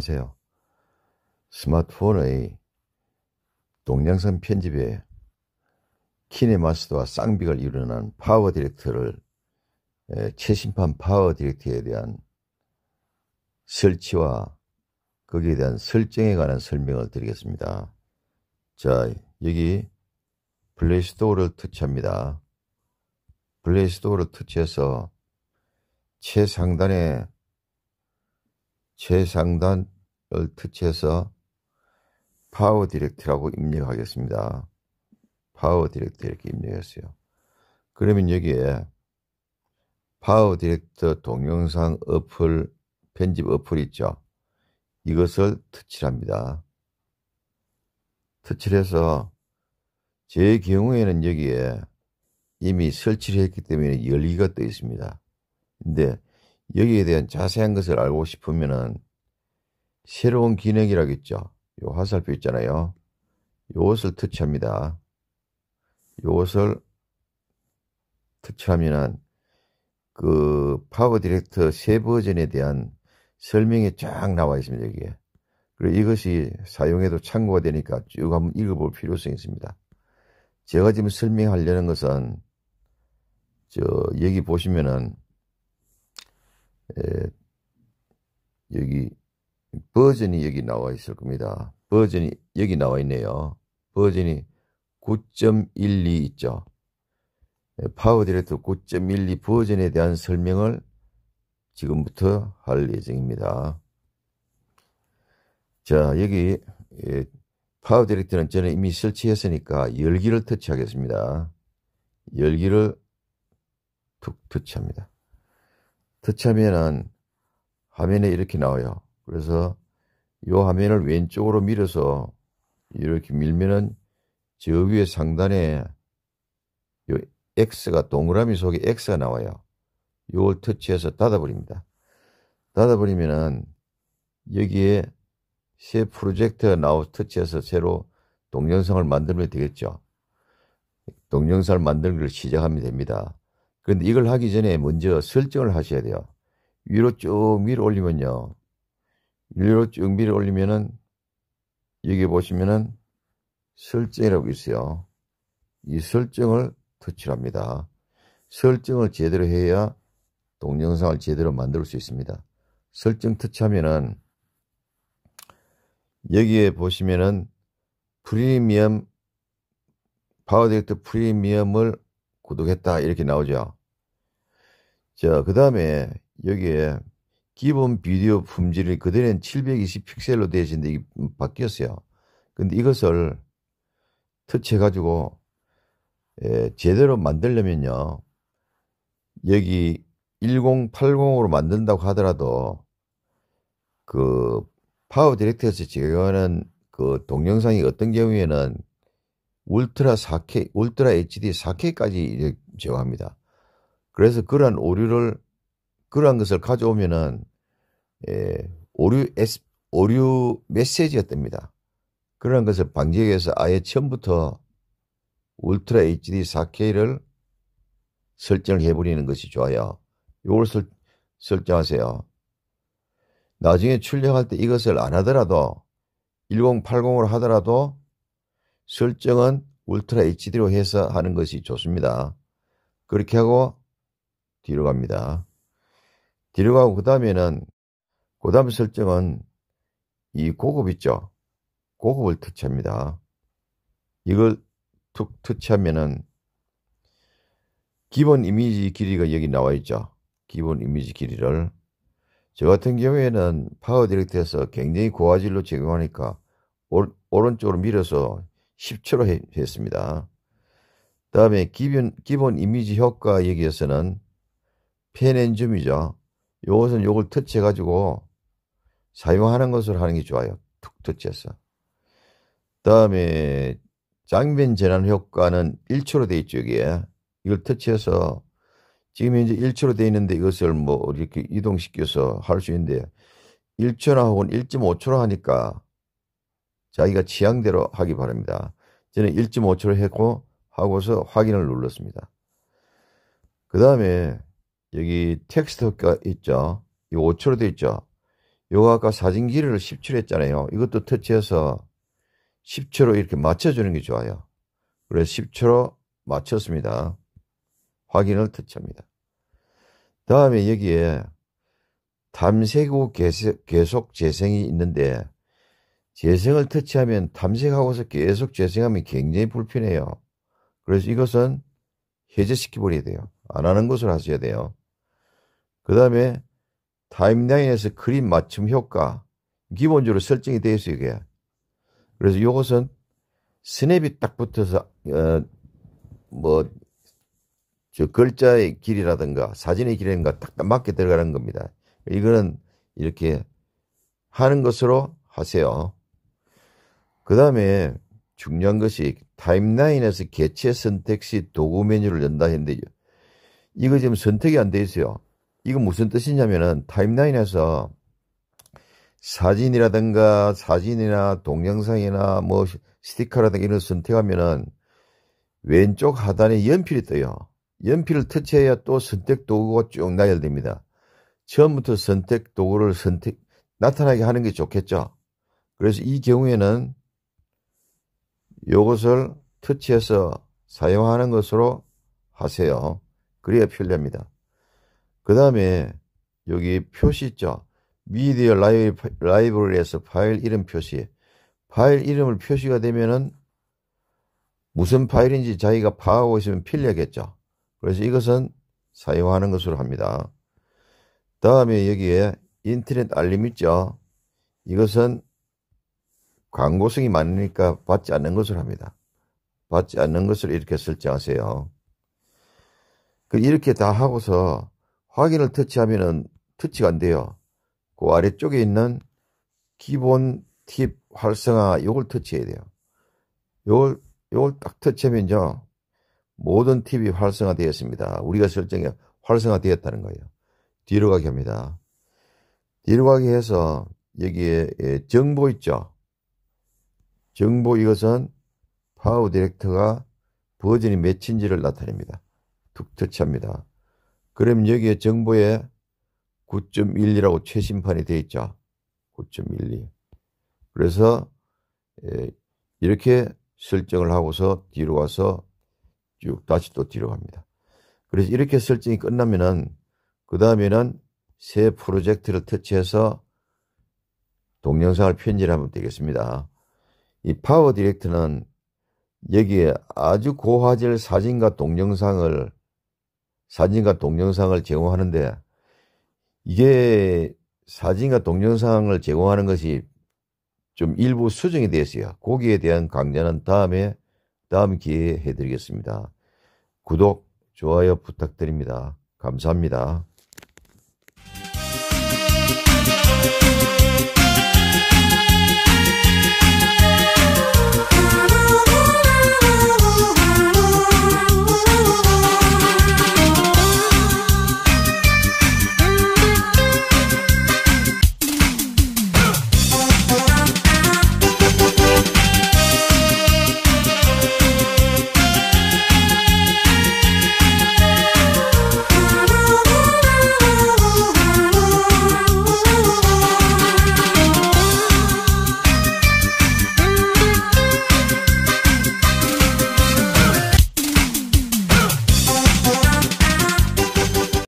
안녕하세요. 스마트폰의 동영상 편집에 키네마스와 터 쌍벽을 이루는 파워 디렉터를 최신판 파워 디렉터에 대한 설치와 거기에 대한 설정에 관한 설명을 드리겠습니다. 자, 여기 플레이스토어를 터치합니다. 플레이스토어를 터치해서 최상단에 최상단 터치해서 파워 디렉트라고 입력하겠습니다. 파워 디렉트 이렇게 입력했어요. 그러면 여기에 파워 디렉터 동영상 어플 편집 어플 있죠. 이것을 터치합니다. 터치해서 를제 경우에는 여기에 이미 설치를 했기 때문에 열기가 떠 있습니다. 근데 여기에 대한 자세한 것을 알고 싶으면은 새로운 기능이라겠죠. 요 화살표 있잖아요. 요것을 터치합니다. 요것을 터치하면은 그 파워 디렉터 새 버전에 대한 설명이 쫙 나와 있습니다. 여기에. 그리고 이것이 사용해도 참고가 되니까 쭉 한번 읽어볼 필요성이 있습니다. 제가 지금 설명하려는 것은 저 여기 보시면은 에, 여기 버전이 여기 나와 있을 겁니다. 버전이 여기 나와 있네요. 버전이 9.12 있죠. 예, 파워 디렉터 9.12 버전에 대한 설명을 지금부터 할 예정입니다. 자, 여기 예, 파워 디렉터는 저는 이미 설치했으니까 열기를 터치하겠습니다. 열기를 툭 터치합니다. 터치하면은 화면에 이렇게 나와요. 그래서 이 화면을 왼쪽으로 밀어서 이렇게 밀면은 저 위에 상단에 요 X가 동그라미 속에 X가 나와요. 이걸 터치해서 닫아버립니다. 닫아버리면은 여기에 새 프로젝트 가 나우 터치해서 새로 동영상을 만들면 되겠죠. 동영상을 만들기를 시작하면 됩니다. 그런데 이걸 하기 전에 먼저 설정을 하셔야 돼요. 위로 쭉 밀어 올리면요. 일로 쭉 미리 올리면은 여기 보시면은 설정이라고 있어요. 이 설정을 터치합니다. 설정을 제대로 해야 동영상을 제대로 만들 수 있습니다. 설정 터치하면은 여기에 보시면은 프리미엄 파워디렉트 프리미엄을 구독했다 이렇게 나오죠. 자, 그 다음에 여기에 기본 비디오 품질이 그대로는 720 픽셀로 되어 있는데 이게 바뀌었어요. 근데 이것을 터치해가지고 예, 제대로 만들려면요. 여기 1080으로 만든다고 하더라도 그 파워 디렉터에서 제공하는 그 동영상이 어떤 경우에는 울트라 4K, 울트라 HD 4K까지 제공합니다. 그래서 그러한 오류를 그러한 것을 가져오면은 예, 오류 에 오류 메시지가 뜹니다. 그러한 것을 방지하기 위해서 아예 처음부터 울트라 HD 4K를 설정을 해버리는 것이 좋아요. 이걸 설, 설정하세요. 나중에 출력할 때 이것을 안 하더라도 1 0 8 0을 하더라도 설정은 울트라 HD로 해서 하는 것이 좋습니다. 그렇게 하고 뒤로 갑니다. 디로가고 그 다음에는 그 다음 설정은 이 고급 있죠. 고급을 터치합니다. 이걸 툭 터치하면은 기본 이미지 길이가 여기 나와 있죠. 기본 이미지 길이를 저 같은 경우에는 파워 디렉트에서 굉장히 고화질로 적용하니까 오른쪽으로 밀어서 10초로 했습니다. 다음에 기본, 기본 이미지 효과 여기에서는 펜앤줌이죠. 요것은 요걸 터치해가지고 사용하는 것으로 하는 게 좋아요. 툭 터치해서. 다음에 장변 재난 효과는 1초로 돼 있죠, 여기에. 이걸 터치해서 지금 현재 1초로 돼 있는데 이것을 뭐 이렇게 이동시켜서 할 수 있는데 1초나 혹은 1.5초로 하니까 자기가 취향대로 하기 바랍니다. 저는 1.5초로 했고 하고서 확인을 눌렀습니다. 그 다음에 여기 텍스트가 있죠. 이 5초로 되어 있죠. 요거 아까 사진 길이를 10초로 했잖아요. 이것도 터치해서 10초로 이렇게 맞춰주는 게 좋아요. 그래서 10초로 맞췄습니다. 확인을 터치합니다. 다음에 여기에 탐색후 계속, 계속 재생이 있는데 재생을 터치하면 탐색하고서 계속 재생하면 굉장히 불편해요. 그래서 이것은 해제시켜버려야 돼요. 안 하는 것을 하셔야 돼요. 그 다음에 타임라인에서 그림 맞춤 효과 기본적으로 설정이 되어 있어요 이게. 그래서 이것은 스냅이 딱 붙어서 어, 뭐저 글자의 길이라든가 사진의 길이라든가 딱딱 맞게 들어가는 겁니다. 이거는 이렇게 하는 것으로 하세요. 그 다음에 중요한 것이 타임라인에서 개체 선택 시 도구 메뉴를 연다 했는데 이거 지금 선택이 안 돼 있어요. 이건 무슨 뜻이냐면은 타임라인에서 사진이라든가 사진이나 동영상이나 뭐 스티커라든가 이런 선택하면은 왼쪽 하단에 연필이 떠요. 연필을 터치해야 또 선택 도구가 쭉 나열됩니다. 처음부터 선택 도구를 선택 나타나게 하는 게 좋겠죠. 그래서 이 경우에는 이것을 터치해서 사용하는 것으로 하세요. 그래야 편리합니다. 그 다음에 여기 표시 있죠. 미디어 라이, 라이브러리에서 파일 이름 표시. 파일 이름을 표시가 되면은 무슨 파일인지 자기가 파악하고 있으면 필려겠죠. 그래서 이것은 사용하는 것으로 합니다. 다음에 여기에 인터넷 알림 있죠. 이것은 광고성이 많으니까 받지 않는 것으로 합니다. 받지 않는 것을 이렇게 설정하세요. 그 이렇게 다 하고서 확인을 터치하면은 터치가 안 돼요. 그 아래쪽에 있는 기본 팁 활성화 이걸 터치해야 돼요. 이걸 요걸 딱 터치하면요. 모든 팁이 활성화되었습니다. 우리가 설정해 활성화되었다는 거예요. 뒤로 가게 합니다. 뒤로 가게 해서 여기에 예, 정보 있죠. 정보 이것은 파워 디렉터가 버전이 몇인지를 나타냅니다. 툭 터치합니다. 그럼 여기에 정보에 9.1이라고 최신판이 되어 있죠. 9.12. 그래서 예, 이렇게 설정을 하고서 뒤로 가서 쭉 다시 또 뒤로 갑니다. 그래서 이렇게 설정이 끝나면은 그 다음에는 새 프로젝트를 터치해서 동영상을 편집을 하면 되겠습니다. 이 파워 디렉트는 여기에 아주 고화질 사진과 동영상을 사진과 동영상을 제공하는데 이게 사진과 동영상을 제공하는 것이 좀 일부 수정이 되었어요. 거기에 대한 강좌는 다음에 다음 기회에 해드리겠습니다. 구독, 좋아요 부탁드립니다. 감사합니다.